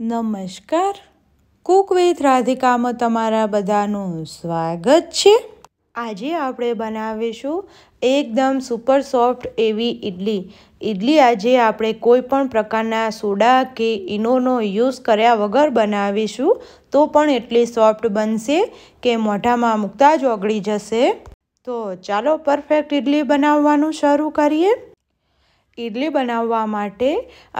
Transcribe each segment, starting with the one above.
નમસ્કાર Cook with રાધિકામાં તમારા બધાનું સ્વાગત છે આજે આપણે બનાવીશું એકદમ સુપર સોફ્ટ એવી ઇડલી ઇડલી આજે આપણે કોઈ પણ પ્રકારના સોડા કે ઇનોનો યુઝ કર્યા વગર બનાવીશું તો પણ એટલી સોફ્ટ બનશે કે મોઢામાં મૂકતા જ ઓગળી જશે તો ચાલો પરફેક્ટ ઇડલી બનાવવાનું શરૂ કરીએ ઇડલી બનાવવા માટે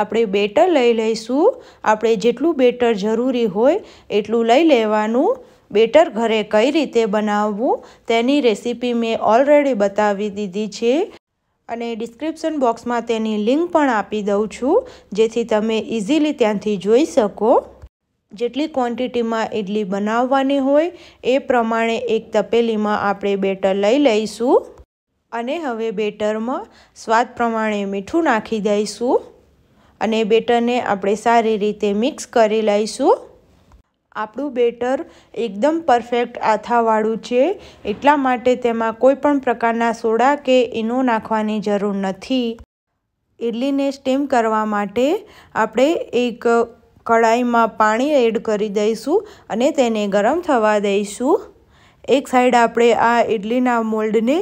આપણે બેટર લઈ લઈશું આપણે જેટલું બેટર જરૂરી હોય એટલું લઈ લેવાનું બેટર ઘરે કઈ રીતે બનાવવું તેની રેસીપી મેં ઓલરેડી બતાવી દીધી છે અને ડિસ્ક્રિપ્શન બોક્સમાં તેની લિંક પણ આપી દઉં છું જેથી તમે ઇઝીલી ત્યાંથી જોઈ શકો જેટલી ક્વોન્ટિટીમાં ઇડલી બનાવવાની હોય એ પ્રમાણે એક તપેલીમાં આપણે બેટર લઈ લઈશું અને હવે બેટરમાં સ્વાદ પ્રમાણે મીઠું નાખી દઈશું અને બેટરને આપણે સારી રીતે મિક્સ કરી લઈશું આપણું બેટર એકદમ પરફેક્ટ આથાવાળું છે એટલા માટે તેમાં કોઈ પણ પ્રકારના સોડા કે ઈનો નાખવાની જરૂર નથી ઇડલીને સ્ટીમ કરવા માટે આપણે એક કડાઈમાં પાણી એડ કરી દઈશું અને તેને ગરમ થવા દઈશું એક સાઈડ આપણે આ ઇડલીના મોલ્ડને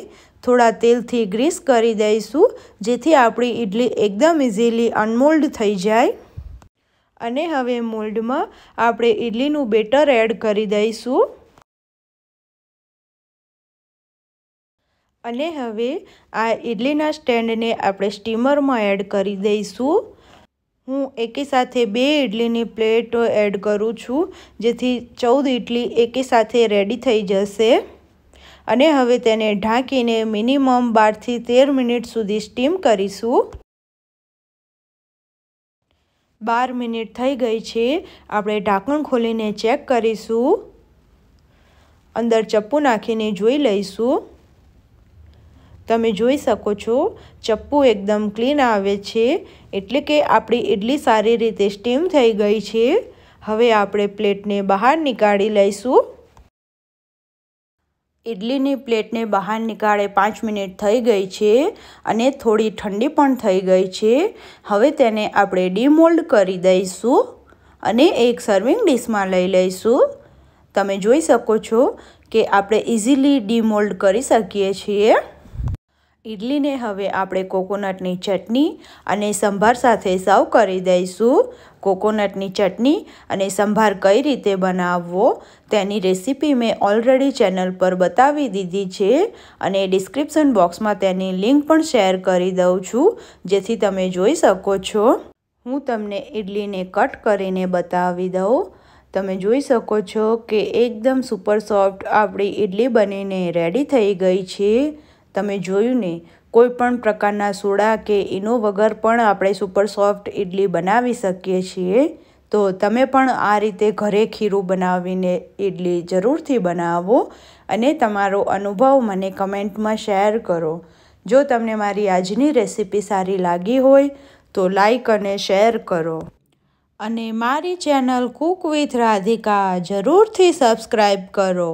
થોડા તેલથી ગ્રીસ કરી દઈશું જેથી આપણી ઇડલી એકદમ ઇઝીલી અનમોલ્ડ થઈ જાય અને હવે મોલ્ડમાં આપણે ઇડલીનું બેટર એડ કરી દઈશું અને હવે આ ઇડલીના સ્ટેન્ડને આપણે સ્ટીમરમાં એડ કરી દઈશું હું એકી સાથે બે ઇડલીની પ્લેટો એડ કરું છું જેથી ચૌદ ઇડલી એકી સાથે રેડી થઈ જશે અને હવે તેને ઢાંકીને મિનિમમ બારથી તેર મિનિટ સુધી સ્ટીમ કરીશું બાર મિનિટ થઈ ગઈ છે આપણે ઢાંકણ ખોલીને ચેક કરીશું અંદર ચપ્પુ નાખીને જોઈ લઈશું તમે જોઈ શકો છો ચપ્પુ એકદમ ક્લીન આવે છે એટલે કે આપણી ઇડલી સારી રીતે સ્ટીમ થઈ ગઈ છે હવે આપણે પ્લેટને બહાર નીકાળી લઈશું ઇડલીની પ્લેટને બહાર નીકાળે પાંચ મિનિટ થઈ ગઈ છે અને થોડી ઠંડી પણ થઈ ગઈ છે હવે તેને આપણે ડીમોલ્ડ કરી દઈશું અને એક સર્વિંગ ડીશમાં લઈ લઈશું તમે જોઈ શકો છો કે આપણે ઇઝીલી ડીમોલ્ડ કરી શકીએ છીએ ઇડલીને હવે આપણે કોકોનટની ચટણી અને સંભાર સાથે સર્વ કરી દઈશું કોકોનટની ચટણી અને સંભાર કઈ રીતે બનાવવો તેની રેસીપી મેં ઓલરેડી ચેનલ પર બતાવી દીધી છે અને ડિસ્ક્રિપ્શન બોક્સમાં તેની લિંક પણ શેર કરી દઉં છું જેથી તમે જોઈ શકો છો હું તમને ઇડલીને કટ કરીને બતાવી દઉં તમે જોઈ શકો છો કે એકદમ સુપર સોફ્ટ આપણી ઇડલી બનીને રેડી થઈ ગઈ છે તમે જોયું ને કોઈ પણ પ્રકારના સોડા કે ઇનો વગર પણ આપણે સુપર સોફ્ટ ઇડલી બનાવી શકીએ છીએ તો તમે પણ આ રીતે ઘરે ખીરું બનાવીને ઇડલી જરૂરથી બનાવો અને તમારો અનુભવ મને કમેન્ટમાં શેર કરો જો તમને મારી આજની રેસિપી સારી લાગી હોય તો લાઈક અને શેર કરો અને મારી ચેનલ કુક વિથ રાધિકા જરૂરથી સબસ્ક્રાઈબ કરો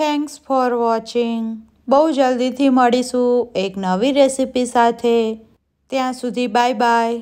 થેન્ક્સ ફોર વોચિંગ બહુ જલ્દીથી મળીશું એક નવી રેસીપી સાથે ત્યાં સુધી બાય બાય